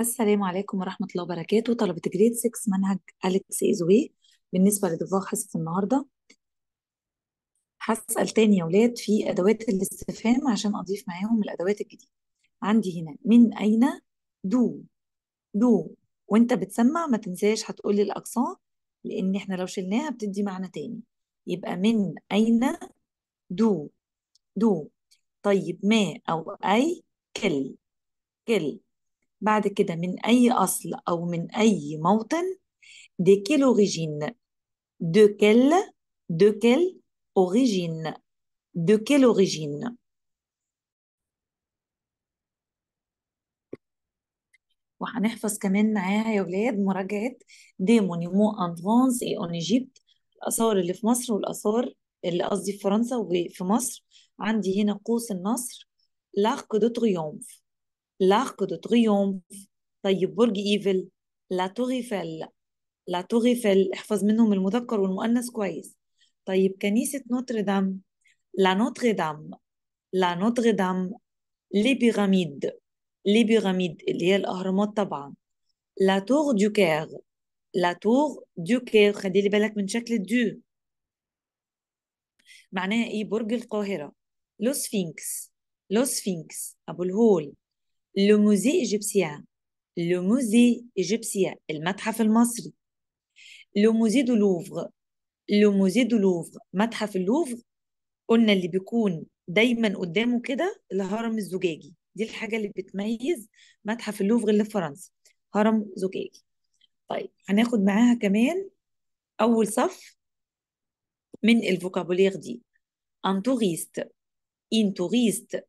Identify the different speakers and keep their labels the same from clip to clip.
Speaker 1: السلام عليكم ورحمة الله وبركاته طلبة جريد 6 منهج أليكس إيزوي بالنسبة لدفاق حصة النهاردة هسأل تاني يا ولاد في أدوات الاستفهام عشان أضيف معاهم الأدوات الجديدة عندي هنا من أين دو دو وأنت بتسمع ما تنساش هتقولي الأقسام لأن إحنا لو شلناها بتدي معنى تاني يبقى من أين دو دو طيب ما أو أي كل كل بعد كده من أي أصل أو من أي موطن دي كيل أوريجين دو كيل دو كيل أوريجين دو كيل أوريجين وهنحفظ كمان معاها يا ولاد مراجعة دي مونيمو ان فرانس اي اون ايجيبت الآثار اللي في مصر والآثار اللي قصدي في فرنسا وفي مصر عندي هنا قوس النصر لارك دو تريومف l'Arc de Triomphe طيب برج ايفل لا تور ايفل لا تور ايفل احفظ منهم المذكر والمؤنث كويس طيب كنيسة نوتردام لا نوتردام لا نوتردام لي بيراميد لي بيراميد اللي هي الأهرامات طبعا لا تور دو كير لا تور دو كير خلي بالك من شكل الدو معناها ايه برج القاهرة لو سفينكس لو سفينكس أبو الهول لو موزي إيجيبسيان لو موزي إيجيبسيان المتحف المصري لو موزي دو لوفر لو موزي دو لوفر متحف اللوفر قلنا اللي بيكون دايما قدامه كده الهرم الزجاجي دي الحاجة اللي بتميز متحف اللوفر اللي في فرنسا هرم زجاجي طيب هناخد معاها كمان أول صف من الفوكابولير دي ان توريست ان توريست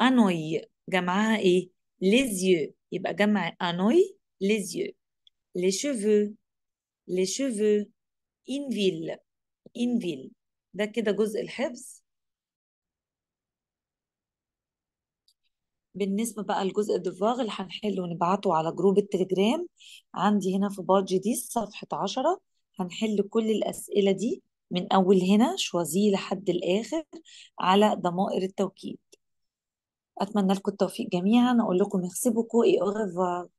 Speaker 1: انوي جمعها ايه les yeux يبقى جمع انوي les yeux les cheveux les cheveux in ville in ville ده كده جزء الحفظ بالنسبة بقى لجزء الدفاغ اللي هنحله ونبعته على جروب التليجرام عندي هنا في بادج دي صفحة عشرة هنحل كل الأسئلة دي من أول هنا شوازيه لحد الآخر على ضمائر التوكيد اتمنى لكم التوفيق جميعا اقول لكم ميرسي بوكو اي اوغيفوار